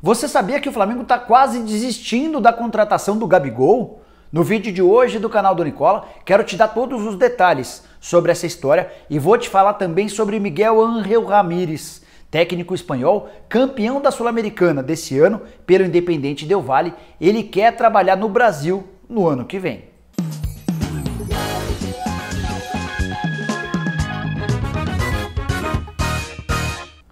Você sabia que o Flamengo está quase desistindo da contratação do Gabigol? No vídeo de hoje do canal do Nicola, quero te dar todos os detalhes sobre essa história e vou te falar também sobre Miguel Ángel Ramírez, técnico espanhol, campeão da Sul-Americana desse ano pelo Independente Del Valle. Ele quer trabalhar no Brasil no ano que vem.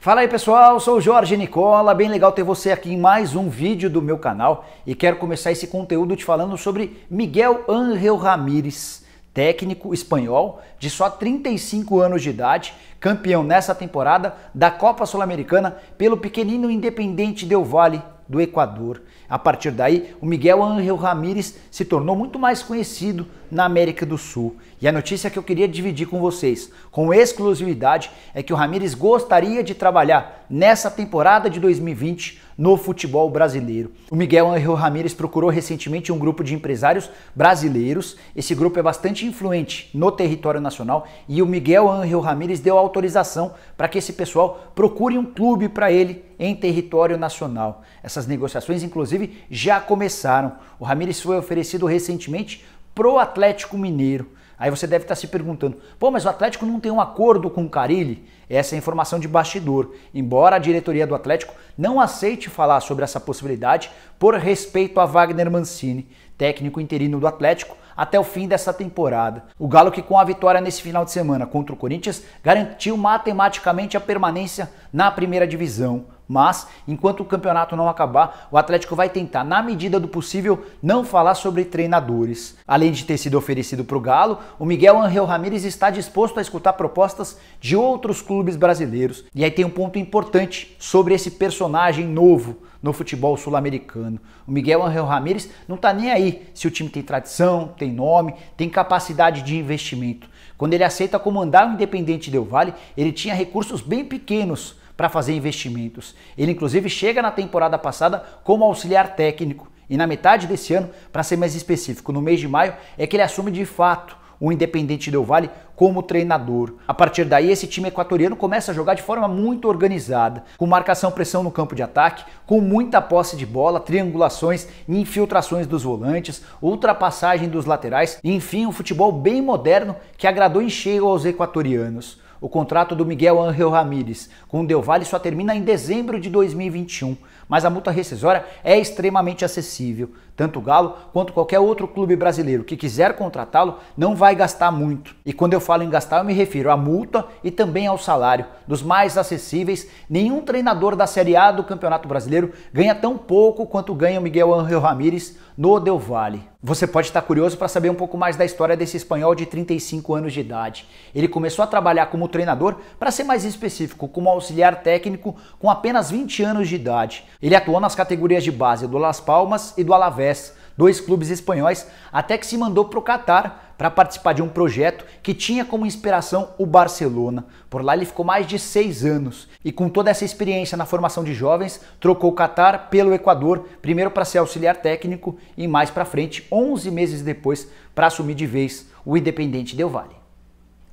Fala aí pessoal, sou o Jorge Nicola, bem legal ter você aqui em mais um vídeo do meu canal e quero começar esse conteúdo te falando sobre Miguel Ángel Ramírez, técnico espanhol de só 35 anos de idade, campeão nessa temporada da Copa Sul-Americana pelo pequenino Independente Del Valle do Equador. A partir daí, o Miguel Ángel Ramírez se tornou muito mais conhecido na América do Sul. E a notícia que eu queria dividir com vocês, com exclusividade, é que o Ramírez gostaria de trabalhar nessa temporada de 2020 no futebol brasileiro. O Miguel Ángel Ramírez procurou recentemente um grupo de empresários brasileiros. Esse grupo é bastante influente no território nacional e o Miguel Ángel Ramírez deu autorização para que esse pessoal procure um clube para ele em território nacional. Essas negociações, inclusive, já começaram. O Ramires foi oferecido recentemente pro Atlético Mineiro. Aí você deve estar se perguntando: pô, mas o Atlético não tem um acordo com o Carilli? Essa é a informação de bastidor. Embora a diretoria do Atlético não aceite falar sobre essa possibilidade por respeito a Wagner Mancini, técnico interino do Atlético, até o fim dessa temporada. O Galo, que com a vitória nesse final de semana contra o Corinthians, garantiu matematicamente a permanência na primeira divisão. Mas, enquanto o campeonato não acabar, o Atlético vai tentar, na medida do possível, não falar sobre treinadores. Além de ter sido oferecido para o Galo, o Miguel Angel Ramírez está disposto a escutar propostas de outros clubes brasileiros. E aí tem um ponto importante sobre esse personagem novo no futebol sul-americano. O Miguel Angel Ramírez não está nem aí se o time tem tradição, tem nome, tem capacidade de investimento. Quando ele aceita comandar o Independente Del Vale, ele tinha recursos bem pequenos para fazer investimentos. Ele, inclusive, chega na temporada passada como auxiliar técnico. E na metade desse ano, para ser mais específico, no mês de maio, é que ele assume de fato o Independente Del Vale como treinador. A partir daí, esse time equatoriano começa a jogar de forma muito organizada, com marcação pressão no campo de ataque, com muita posse de bola, triangulações e infiltrações dos volantes, ultrapassagem dos laterais, enfim, um futebol bem moderno que agradou em cheio aos equatorianos. O contrato do Miguel Angel Ramírez com o Del Valle só termina em dezembro de 2021, mas a multa rescisória é extremamente acessível. Tanto o Galo quanto qualquer outro clube brasileiro que quiser contratá-lo não vai gastar muito. E quando eu falo em gastar, eu me refiro à multa e também ao salário. Dos mais acessíveis, nenhum treinador da Série A do Campeonato Brasileiro ganha tão pouco quanto ganha o Miguel Angel Ramírez no Del Valle. Você pode estar curioso para saber um pouco mais da história desse espanhol de 35 anos de idade. Ele começou a trabalhar como treinador, para ser mais específico, como auxiliar técnico com apenas 20 anos de idade. Ele atuou nas categorias de base do Las Palmas e do Alavés, dois clubes espanhóis, até que se mandou para o Catar para participar de um projeto que tinha como inspiração o Barcelona. Por lá ele ficou mais de seis anos e, com toda essa experiência na formação de jovens, trocou o Catar pelo Equador, primeiro para ser auxiliar técnico e mais para frente, 11 meses depois, para assumir de vez o Independente Del Valle.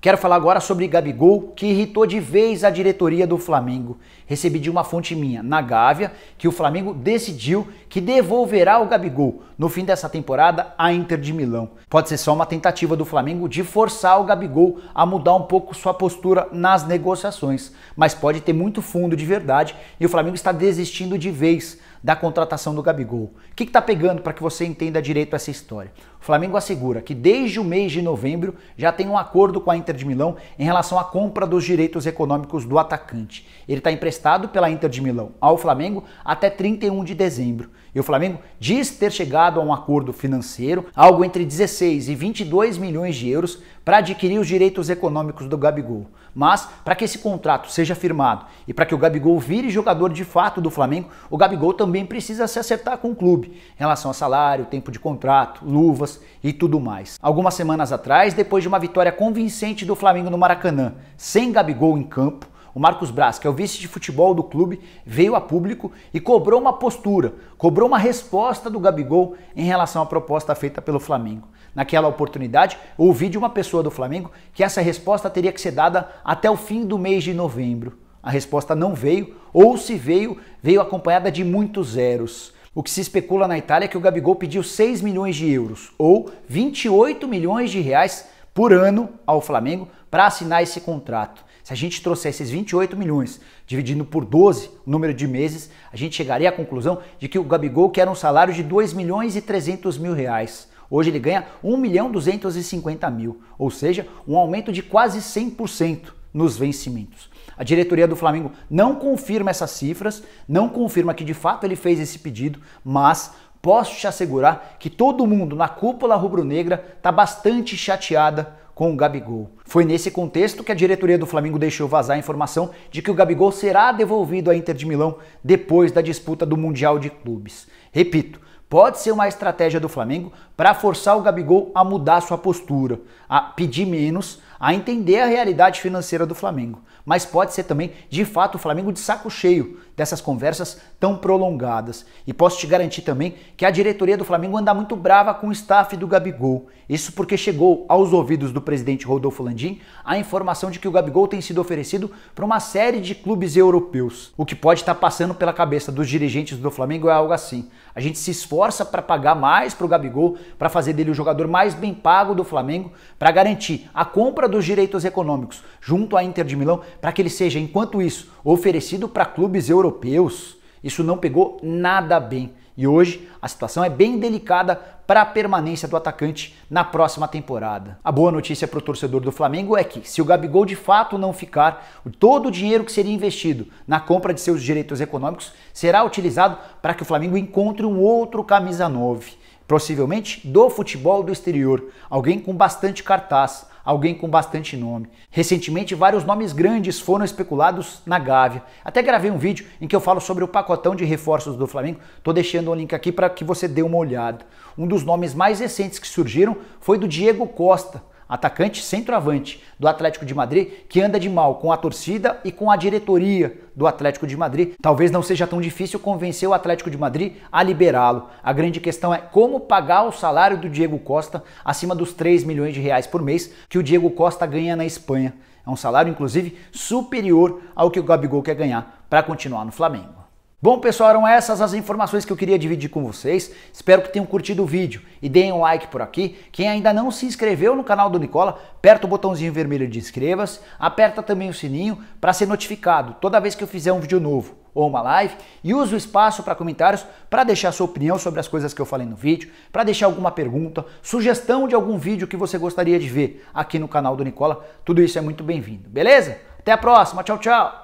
Quero falar agora sobre Gabigol, que irritou de vez a diretoria do Flamengo. Recebi de uma fonte minha, na Gávea, que o Flamengo decidiu que devolverá o Gabigol no fim dessa temporada à Inter de Milão. Pode ser só uma tentativa do Flamengo de forçar o Gabigol a mudar um pouco sua postura nas negociações, mas pode ter muito fundo de verdade e o Flamengo está desistindo de vez da contratação do Gabigol. O que está pegando para que você entenda direito essa história? O Flamengo assegura que desde o mês de novembro já tem um acordo com a Inter de Milão em relação à compra dos direitos econômicos do atacante. Ele está emprestado pela Inter de Milão ao Flamengo até 31 de dezembro. E o Flamengo diz ter chegado a um acordo financeiro, algo entre 16 e 22 milhões de euros, para adquirir os direitos econômicos do Gabigol. Mas para que esse contrato seja firmado e para que o Gabigol vire jogador de fato do Flamengo, o Gabigol também precisa se acertar com o clube em relação a salário, tempo de contrato, luvas e tudo mais. Algumas semanas atrás, depois de uma vitória convincente do Flamengo no Maracanã, sem Gabigol em campo, o Marcos Braz, que é o vice de futebol do clube, veio a público e cobrou uma postura, cobrou uma resposta do Gabigol em relação à proposta feita pelo Flamengo. Naquela oportunidade, ouvi de uma pessoa do Flamengo que essa resposta teria que ser dada até o fim do mês de novembro. A resposta não veio, ou se veio, veio acompanhada de muitos zeros. O que se especula na Itália é que o Gabigol pediu 6 milhões de euros, ou 28 milhões de reais por ano ao Flamengo para assinar esse contrato. Se a gente trouxer esses 28 milhões dividindo por 12, o número de meses, a gente chegaria à conclusão de que o Gabigol quer um salário de 2 milhões e 300 mil reais. Hoje ele ganha 1 milhão 250 mil, ou seja, um aumento de quase 100% nos vencimentos. A diretoria do Flamengo não confirma essas cifras, não confirma que de fato ele fez esse pedido, mas posso te assegurar que todo mundo na cúpula rubro-negra está bastante chateada com o Gabigol. Foi nesse contexto que a diretoria do Flamengo deixou vazar a informação de que o Gabigol será devolvido à Inter de Milão depois da disputa do Mundial de Clubes. Repito, pode ser uma estratégia do Flamengo para forçar o Gabigol a mudar sua postura, a pedir menos, a entender a realidade financeira do Flamengo. Mas pode ser também, de fato, o Flamengo de saco cheio dessas conversas tão prolongadas. E posso te garantir também que a diretoria do Flamengo anda muito brava com o staff do Gabigol. Isso porque chegou aos ouvidos do presidente Rodolfo Landim a informação de que o Gabigol tem sido oferecido para uma série de clubes europeus. O que pode estar passando pela cabeça dos dirigentes do Flamengo é algo assim. A gente se esforça para pagar mais para o Gabigol, para fazer dele o jogador mais bem pago do Flamengo, para garantir a compra dos direitos econômicos junto à Inter de Milão, para que ele seja, enquanto isso, oferecido para clubes europeus europeus, isso não pegou nada bem. E hoje a situação é bem delicada para a permanência do atacante na próxima temporada. A boa notícia para o torcedor do Flamengo é que, se o Gabigol de fato não ficar, todo o dinheiro que seria investido na compra de seus direitos econômicos será utilizado para que o Flamengo encontre um outro camisa 9. Possivelmente do futebol do exterior, alguém com bastante cartaz, alguém com bastante nome. Recentemente, vários nomes grandes foram especulados na Gávea. Até gravei um vídeo em que eu falo sobre o pacotão de reforços do Flamengo. Tô deixando o link aqui para que você dê uma olhada. Um dos nomes mais recentes que surgiram foi do Diego Costa, atacante centroavante do Atlético de Madrid, que anda de mal com a torcida e com a diretoria do Atlético de Madrid. Talvez não seja tão difícil convencer o Atlético de Madrid a liberá-lo. A grande questão é como pagar o salário do Diego Costa acima dos 3 milhões de reais por mês que o Diego Costa ganha na Espanha. É um salário, inclusive, superior ao que o Gabigol quer ganhar para continuar no Flamengo. Bom, pessoal, eram essas as informações que eu queria dividir com vocês. Espero que tenham curtido o vídeo e deem um like por aqui. Quem ainda não se inscreveu no canal do Nicola, aperta o botãozinho vermelho de inscreva-se, aperta também o sininho para ser notificado toda vez que eu fizer um vídeo novo ou uma live e use o espaço para comentários para deixar sua opinião sobre as coisas que eu falei no vídeo, para deixar alguma pergunta, sugestão de algum vídeo que você gostaria de ver aqui no canal do Nicola. Tudo isso é muito bem-vindo, beleza? Até a próxima, tchau, tchau!